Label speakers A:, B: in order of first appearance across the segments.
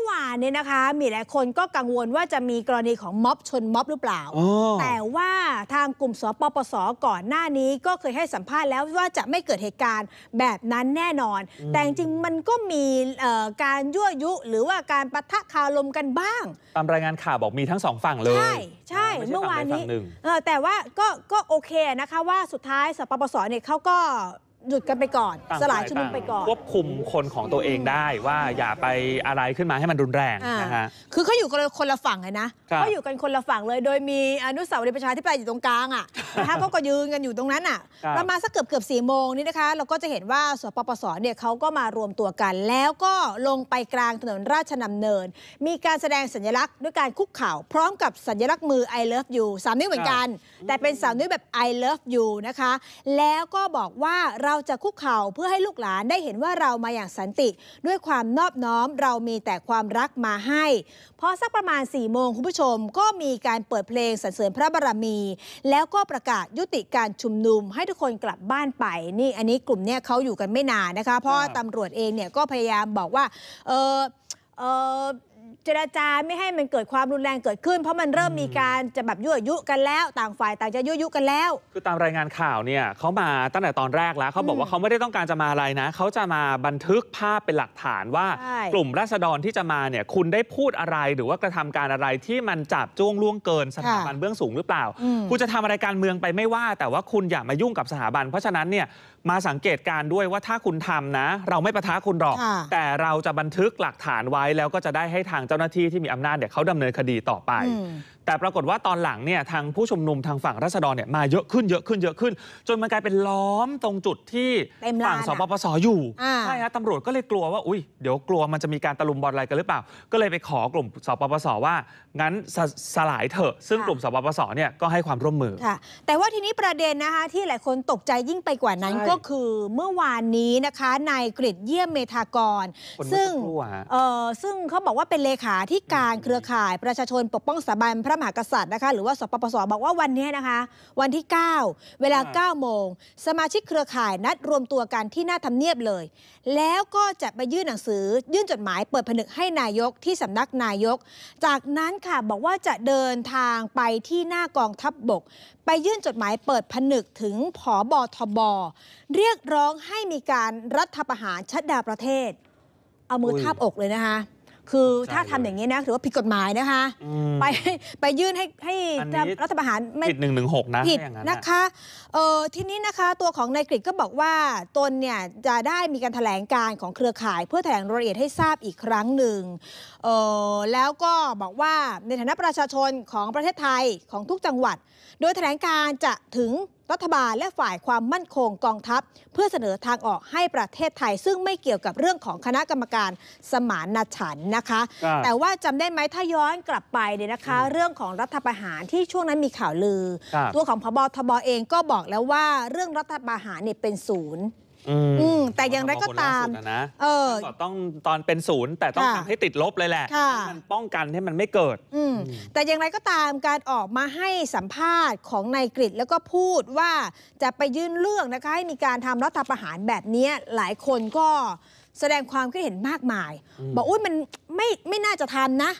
A: ื่อวานเนี่ยนะคะมีหลายคนก็กังวลว่าจะมีกรณีของม็อบ ชนม็อบหรือเปล่า แต่ว่าทางกลุ่มสปปสก่อนหน้านี้ก็เคยให้สัมภาษณ์แล้วว่าจะไม่เกิดเหตุการณ์แบบนั้นแน่นอน แต่จริงมันก็มีการยั่วยุหรือว่าการประทะคารมกันบ้าง
B: ตามรายงานข่าวบอกมีทั้งสองฝั่งเลยใช่
A: ใช่ เมื่อวานนี้ แต่ว่าก็ก็โอเคนะคะว่าสุดท้ายสปปสเนี่ยเขาก็หยุดกันไปก่อน สลายชุมนุมไปก่อนค
B: วบคุมคนของตัวเองได้ว่าอย่าไปอะไรขึ้นมาให้มันรุนแรงนะฮะ
A: คือเขาอยู่กันคนละฝั่งเลยนะเขาอยู่กันคนละฝั่งเลยโดยมีอนุสาวรีย์ประชาธิปไตยอยู่ตรงกลางอ่ะนะคะเขาก็ยืนกันอยู่ตรงนั้นอ่ะประมาณสักเกือบเกือบสี่โมงนี้นะคะเราก็จะเห็นว่าสปปส เนี่ยเขาก็มารวมตัวกัน แล้วก็ลงไปกลางถนนราชดำเนิน มีการแสดงสัญลักษณ์ด้วยการคุกเข่าพร้อมกับสัญลักษณ์มือ I love you สามนิ้วเหมือนกัน แต่เป็นสามนิ้วแบบ I love you นะคะแล้วก็บอกว่าเราจะคุกเข่าเพื่อให้ลูกหลานได้เห็นว่าเรามาอย่างสันติด้วยความนอบน้อมเรามีแต่ความรักมาให้พอสักประมาณ4ี่โมงคุณผู้ชมก็มีการเปิดเพลงสรรเสริญพระบารมี แล้วก็ประกาศยุติการชุมนุมให้ทุกคนกลับบ้านไป นี่อันนี้กลุ่มเนี่ยเขาอยู่กันไม่นานนะคะ เพราะตำรวจเองเนี่ยก็พยายามบอกว่าเออเออเจรจาไม่ให้มันเกิดความรุนแรงเกิดขึ้น เพราะมันเริ่มมีการจะแบบยั่วยุกันแล้ว ต่างฝ่ายต่างจะยั่วยุกันแล้ว คือ
B: ตามรายงานข่าวเนี่ยเขามาตั้งแต่ตอนแรกแล้ว เขาบอกว่าเขาไม่ได้ต้องการจะมาอะไรนะเขาจะมาบันทึกภาพเป็นหลักฐานว่ากลุ่มราษฎรที่จะมาเนี่ยคุณได้พูดอะไรหรือว่ากระทำการอะไรที่มันจับจ้วงล่วงเกิน สถาบันเบื้องสูงหรือเปล่า คุณจะทำอะไรการเมืองไปไม่ว่า แต่ว่าคุณอย่ามายุ่งกับสถาบัน เพราะฉะนั้นเนี่ยมาสังเกตการ์ด้วยว่าถ้าคุณทำนะ เราไม่ประท้าคุณหรอก แต่เราจะบันทึกหลักฐานไว้แล้วก็จะได้ให้ทางเจ้าหน้าที่ที่มีอำนาจเนี่ยเขาดำเนินคดีต่อไปแต่ปรากฏว่าตอนหลังเนี่ยทางผู้ชุมนุมทางฝั่งรัษฎรเนี่ยมาเยอะขึ้นเยอะขึ้นเยอะขึ้น จนมันกลายเป็นล้อมตรงจุดที่ฝั่งสปปสอยู่ใช่ฮะตำรวจก็เลยกลัวว่า อุ้ยเดี๋ยวกลัวมันจะมีการตะลุมบอลอะไรกันหรือเปล่า ก็เลยไปขอกลุ่มสปปสว่า งั้นสสลายเถอะซึ่งกลุ่มสปปสเนี่ยก็ให้ความร่วมมือค
A: ่ะ แต่ว่าทีนี้ประเด็นนะคะที่หลายคนตกใจยิ่งไปกว่านั้นก็คือเมื่อวานนี้นะคะนายกริดเยี่ยมเมธากร ซึ่งเออซึ่งเขาบอกว่าเป็นเลขาที่การเครือข่ายประชาชนปกป้องสถาบันระมหากษัตริย์นะคะหรือว่าสปปสบอกว่าวันนี้นะคะ วันที่ 9 เวลา 9 โมง สมาชิกเครือข่าย นัดรวมตัวกันที่หน้าทำเนียบเลย แล้วก็จะไปยื่นหนังสือยื่นจดหมายเปิดผนึกให้นายกที่สำนักนายก จากนั้นค่ะบอกว่าจะเดินทางไปที่หน้ากองทัพบบกไปยื่นจดหมายเปิดผนึกถึงผอบอทบเรียกร้องให้มีการรัฐประหารชัดดาประเทศ เอามือทาบอกเลยนะคะคือถ้าทำอย่างนี้นะถือว่าผิดกฎหมายนะคะ ไปไปยื่นให้ให้นนรัฐประหารไม่ผิดหนึ่งหนึ่งหกนะผิดอย่างนะนะคะเอ่อทีนี้นะคะ ตัวของนายกฤษก็บอกว่า ตนเนี่ยจะได้มีการแถลงการของเครือข่าย เพื่อแถลงรายละเอียดให้ทราบอีกครั้งหนึ่งเออแล้วก็บอกว่าในฐานะประชาชนของประเทศไทยของทุกจังหวัด โดยแถลงการจะถึงรัฐบาลและฝ่ายความมั่นคงกองทัพ เพื่อเสนอทางออกให้ประเทศไทย ซึ่งไม่เกี่ยวกับเรื่องของคณะกรรมการสมานฉันนะคะ แต่ว่าจำได้ไหมถ้าย้อนกลับไปเนี่ยนะคะ เรื่องของรัฐประหารที่ช่วงนั้นมีข่าวลือ ตัวของพบทบเองก็บอกแล้วว่าเรื่องรัฐประหารเนี่ยเป็นศูนย์
B: อืมแต่อย่างไรก็ตามนะเออต้องตอนเป็นศูนย์แต่ต้องทำให้ติดลบเลยแหละมันป้องกันให้มันไม่เกิด
A: อืมแต่อย่างไรก็ตามการออกมาให้สัมภาษณ์ของนายกริตแล้วก็พูดว่าจะไปยื่นเรื่องนะคะให้มีการทำรัฐประหารแบบนี้หลายคนก็แสดงความคิดเห็นมากมาย บอกอุ้ยมันไม่ไม่น่าจะทำนะ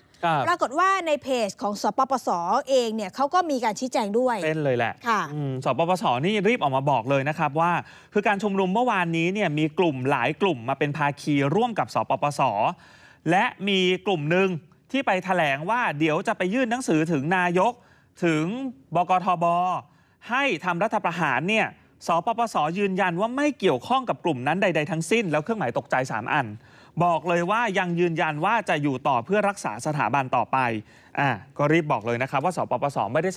A: ปรากฏว่าในเพจของสปปสเองเนี่ยเขาก็มีการชี้แจงด้วยเ
B: ต้นเลยแหละค่ะสปปส นี่รีบออกมาบอกเลยนะครับว่า คือการชุมนุมเมื่อวานนี้เนี่ยมีกลุ่มหลายกลุ่มมาเป็นภาคีร่วมกับสปปส และมีกลุ่มหนึ่งที่ไปถแถลงว่า เดี๋ยวจะไปยื่นหนังสือถึงนายกถึงบกทบ ให้ทำรัฐประหารเนี่ยสปปสยืนยันว่าไม่เกี่ยวข้องกับกลุ่มนั้นใดๆทั้งสิ้นแล้วเครื่องหมายตกใจ3อันบอกเลยว่ายังยืนยันว่าจะอยู่ต่อเพื่อรักษาสถาบันต่อไป อ่า ก็รีบบอกเลยนะครับ ว่าสปปส ไม่ได้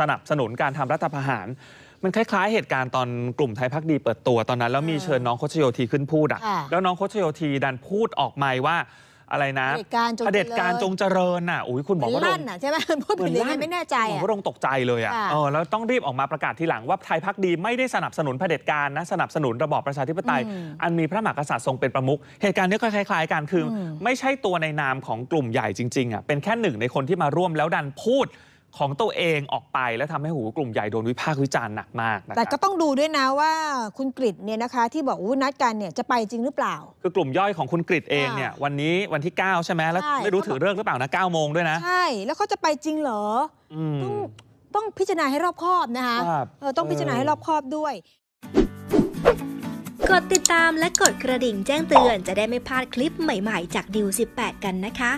B: สนับสนุนการทำรัฐประหาร มันคล้ายๆ เหตุการณ์ตอนกลุ่มไทยพักดีเปิดตัวตอนนั้น แล้วมีเชิญน้องโคชโยทีขึ้นพูดอ่ะ แล้วน้องโคชโยทีดันพูดออกมาว่าอะไรนะเด็จการจงเจริญด็จการจงเจริญน่ะอุ้ยคุณหมอว่ารงลั่น
A: ่ะใช่ไหมพูดผิดหรือไไ
B: ม่แน่ใจผมอ่ะก็ลงตกใจเลยอ่ะเออแล้วต้องรีบออกมาประกาศทีหลังว่าไทยพักดีไม่ได้สนับสนุนเผด็จการนะสนับสนุนระบอบประชาธิปไตย อันมีพระมหากษัตริย์ทรงเป็นประมุขเหตุการณ์นี้ก็คล้าย ๆกันคือ ไม่ใช่ตัวในนามของกลุ่มใหญ่จริงๆอ่ะเป็นแค่หนึ่งในคนที่มาร่วมแล้วดันพูดของตัวเองออกไปแล้วทำให้หูกลุ่มใหญ่โดนวิพากษ์วิจารณ์หนักมากนะแต่
A: ก็ต้องดูด้วยนะว่า คุณกริตเนี่ยนะคะ ที่บอกว่านัดกันเนี่ยจะไปจริงหรือเปล่า
B: คือกลุ่มย่อยของคุณกริตเองเนี่ย วันนี้วันที่9ใช่ไหมแล้วไม่รู้ถือเรื่องหรือเปล่านะ9โมงด้วยนะใ
A: ช่แล้วเขาจะไปจริงเหรอต้องต้องพิจารณาให้รอบคอบนะคะต้องพิจารณาให้รอบคอบด้วย กดติดตามและกดกระดิ่งแจ้งเตือน จะได้ไม่พลาดคลิปใหม่ ๆ จากดิว18 กันนะคะ